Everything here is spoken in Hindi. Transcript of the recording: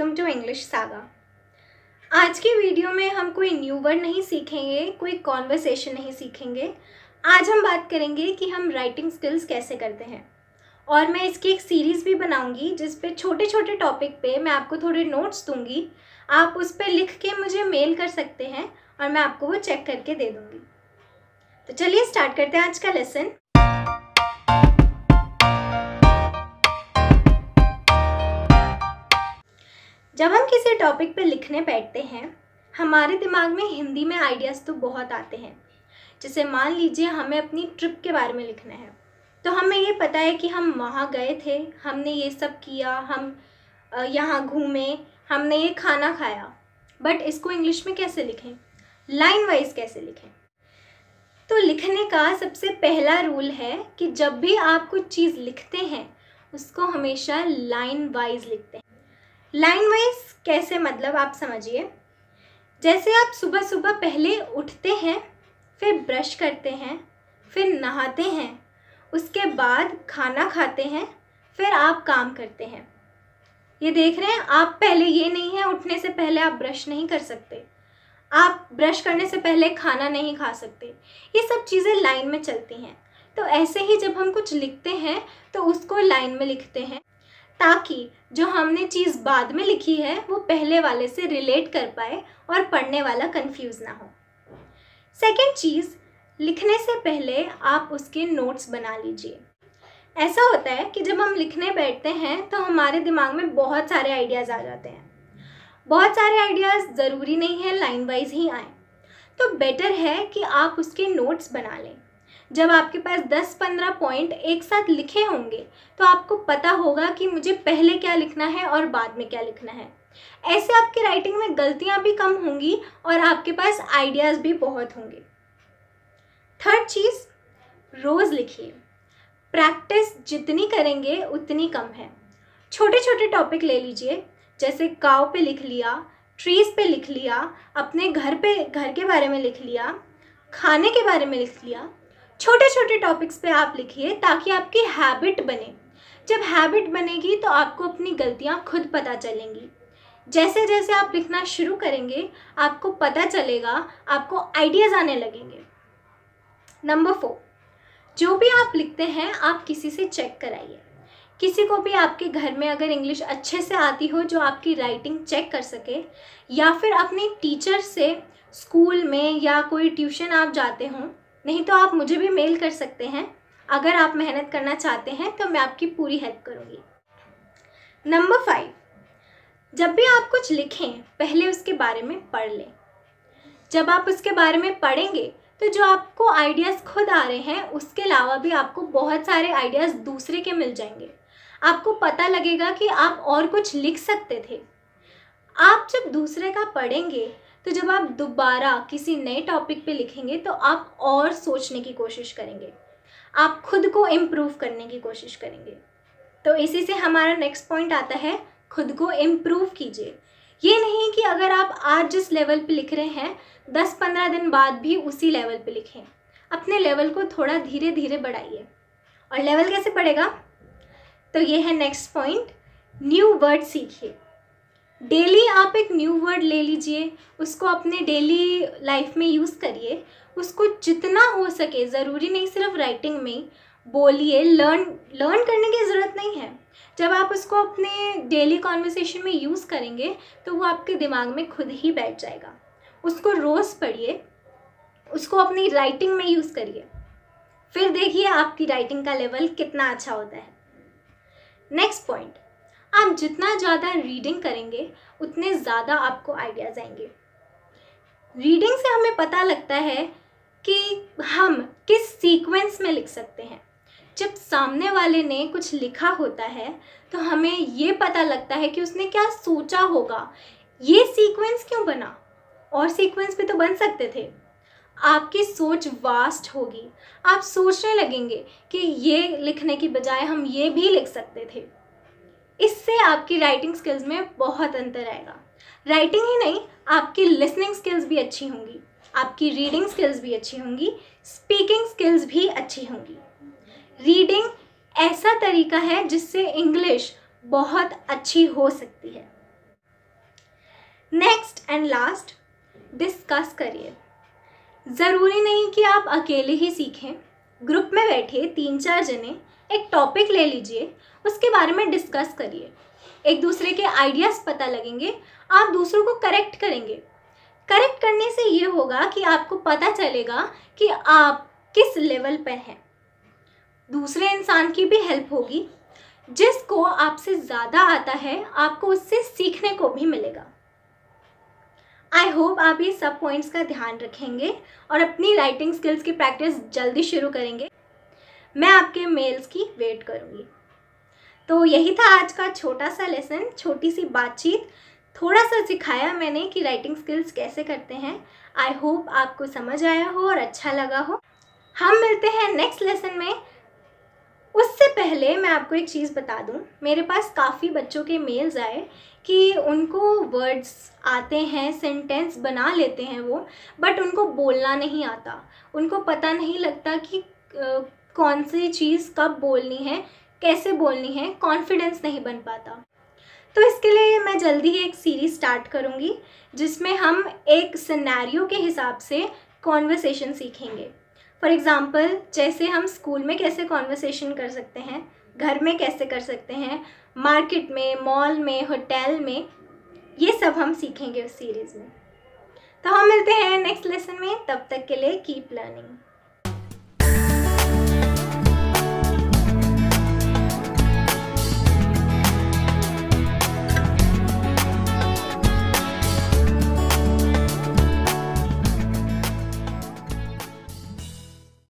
वेलकम टू इंग्लिश सागा आज के वीडियो में हम कोई न्यू वर्ड नहीं सीखेंगे कोई कॉन्वर्सेशन नहीं सीखेंगे आज हम बात करेंगे कि हम राइटिंग स्किल्स कैसे करते हैं और मैं इसकी एक सीरीज़ भी बनाऊंगी जिस पे छोटे छोटे टॉपिक पे मैं आपको थोड़े नोट्स दूंगी आप उस पर लिख के मुझे मेल कर सकते हैं और मैं आपको वो चेक करके दे दूँगी तो चलिए स्टार्ट करते हैं आज का लेसन जब हम किसी टॉपिक पे लिखने बैठते हैं हमारे दिमाग में हिंदी में आइडियाज़ तो बहुत आते हैं जैसे मान लीजिए हमें अपनी ट्रिप के बारे में लिखना है तो हमें ये पता है कि हम वहाँ गए थे हमने ये सब किया हम यहाँ घूमे हमने ये खाना खाया बट इसको इंग्लिश में कैसे लिखें लाइन वाइज कैसे लिखें तो लिखने का सबसे पहला रूल है कि जब भी आप कुछ चीज़ लिखते हैं उसको हमेशा लाइन वाइज लिखते हैं लाइन वाइज कैसे मतलब आप समझिए जैसे आप सुबह सुबह पहले उठते हैं फिर ब्रश करते हैं फिर नहाते हैं उसके बाद खाना खाते हैं फिर आप काम करते हैं ये देख रहे हैं आप पहले ये नहीं है उठने से पहले आप ब्रश नहीं कर सकते आप ब्रश करने से पहले खाना नहीं खा सकते ये सब चीज़ें लाइन में चलती हैं तो ऐसे ही जब हम कुछ लिखते हैं तो उसको लाइन में लिखते हैं ताकि जो हमने चीज़ बाद में लिखी है वो पहले वाले से रिलेट कर पाए और पढ़ने वाला कंफ्यूज ना हो सेकेंड चीज़ लिखने से पहले आप उसके नोट्स बना लीजिए ऐसा होता है कि जब हम लिखने बैठते हैं तो हमारे दिमाग में बहुत सारे आइडियाज़ आ जाते हैं बहुत सारे आइडियाज़ ज़रूरी नहीं है लाइन वाइज ही आए तो बेटर है कि आप उसके नोट्स बना लें जब आपके पास दस पंद्रह पॉइंट एक साथ लिखे होंगे तो आपको पता होगा कि मुझे पहले क्या लिखना है और बाद में क्या लिखना है ऐसे आपकी राइटिंग में गलतियाँ भी कम होंगी और आपके पास आइडियाज़ भी बहुत होंगे थर्ड चीज़ रोज़ लिखिए प्रैक्टिस जितनी करेंगे उतनी कम है छोटे छोटे टॉपिक ले लीजिए जैसे काव पे लिख लिया ट्रीज़ पे लिख लिया अपने घर पे घर के बारे में लिख लिया खाने के बारे में लिख लिया छोटे छोटे टॉपिक्स पे आप लिखिए ताकि आपकी हैबिट बने जब हैबिट बनेगी तो आपको अपनी गलतियाँ खुद पता चलेंगी जैसे जैसे आप लिखना शुरू करेंगे आपको पता चलेगा आपको आइडियाज़ आने लगेंगे नंबर फोर जो भी आप लिखते हैं आप किसी से चेक कराइए किसी को भी आपके घर में अगर इंग्लिश अच्छे से आती हो जो आपकी राइटिंग चेक कर सके या फिर अपने टीचर से स्कूल में या कोई ट्यूशन आप जाते हों नहीं तो आप मुझे भी मेल कर सकते हैं अगर आप मेहनत करना चाहते हैं तो मैं आपकी पूरी हेल्प करूँगी नंबर फाइव जब भी आप कुछ लिखें पहले उसके बारे में पढ़ लें जब आप उसके बारे में पढ़ेंगे तो जो आपको आइडियाज़ खुद आ रहे हैं उसके अलावा भी आपको बहुत सारे आइडियाज़ दूसरे के मिल जाएंगे आपको पता लगेगा कि आप और कुछ लिख सकते थे आप जब दूसरे का पढ़ेंगे तो जब आप दोबारा किसी नए टॉपिक पे लिखेंगे तो आप और सोचने की कोशिश करेंगे आप खुद को इम्प्रूव करने की कोशिश करेंगे तो इसी से हमारा नेक्स्ट पॉइंट आता है खुद को इम्प्रूव कीजिए ये नहीं कि अगर आप आज जिस लेवल पे लिख रहे हैं दस पंद्रह दिन बाद भी उसी लेवल पे लिखें अपने लेवल को थोड़ा धीरे धीरे बढ़ाइए और लेवल कैसे बढ़ेगा तो ये है नेक्स्ट पॉइंट न्यू वर्ड सीखिए डेली आप एक न्यू वर्ड ले लीजिए उसको अपने डेली लाइफ में यूज़ करिए उसको जितना हो सके ज़रूरी नहीं सिर्फ राइटिंग में बोलिए लर्न लर्न करने की ज़रूरत नहीं है जब आप उसको अपने डेली कॉन्वर्सेशन में यूज़ करेंगे तो वो आपके दिमाग में खुद ही बैठ जाएगा उसको रोज़ पढ़िए उसको अपनी राइटिंग में यूज़ करिए फिर देखिए आपकी राइटिंग का लेवल कितना अच्छा होता है नेक्स्ट पॉइंट आप जितना ज़्यादा रीडिंग करेंगे उतने ज़्यादा आपको आइडियाज़ आएंगे रीडिंग से हमें पता लगता है कि हम किस सीक्वेंस में लिख सकते हैं जब सामने वाले ने कुछ लिखा होता है तो हमें ये पता लगता है कि उसने क्या सोचा होगा ये सीक्वेंस क्यों बना और सीक्वेंस भी तो बन सकते थे आपकी सोच वास्ट होगी आप सोचने लगेंगे कि ये लिखने की बजाय हम ये भी लिख सकते थे इससे आपकी राइटिंग स्किल्स में बहुत अंतर आएगा राइटिंग ही नहीं आपकी लिसनिंग स्किल्स भी अच्छी होंगी आपकी रीडिंग स्किल्स भी अच्छी होंगी स्पीकिंग स्किल्स भी अच्छी होंगी रीडिंग ऐसा तरीका है जिससे इंग्लिश बहुत अच्छी हो सकती है नेक्स्ट एंड लास्ट डिस्कस करिए ज़रूरी नहीं कि आप अकेले ही सीखें ग्रुप में बैठिए तीन चार जने एक टॉपिक ले लीजिए उसके बारे में डिस्कस करिए एक दूसरे के आइडियाज़ पता लगेंगे आप दूसरों को करेक्ट करेंगे करेक्ट करने से ये होगा कि आपको पता चलेगा कि आप किस लेवल पर हैं दूसरे इंसान की भी हेल्प होगी जिसको आपसे ज़्यादा आता है आपको उससे सीखने को भी मिलेगा आई होप आप ये सब पॉइंट्स का ध्यान रखेंगे और अपनी राइटिंग स्किल्स की प्रैक्टिस जल्दी शुरू करेंगे मैं आपके मेल्स की वेट करूँगी तो यही था आज का छोटा सा लेसन छोटी सी बातचीत थोड़ा सा सिखाया मैंने कि राइटिंग स्किल्स कैसे करते हैं आई होप आपको समझ आया हो और अच्छा लगा हो हम मिलते हैं नेक्स्ट लेसन में उससे पहले मैं आपको एक चीज़ बता दूं मेरे पास काफ़ी बच्चों के मेल्स आए कि उनको वर्ड्स आते हैं सेंटेंस बना लेते हैं वो बट उनको बोलना नहीं आता उनको पता नहीं लगता कि कौन सी चीज़ कब बोलनी है कैसे बोलनी है कॉन्फिडेंस नहीं बन पाता तो इसके लिए मैं जल्दी ही एक सीरीज़ स्टार्ट करूँगी जिसमें हम एक सिनेरियो के हिसाब से कॉन्वर्सेशन सीखेंगे फॉर एग्ज़ाम्पल जैसे हम स्कूल में कैसे कॉन्वर्सेशन कर सकते हैं घर में कैसे कर सकते हैं मार्केट में मॉल में होटल में ये सब हम सीखेंगे उस सीरीज़ में तो हम मिलते हैं नेक्स्ट लेसन में तब तक के लिए कीप लर्निंग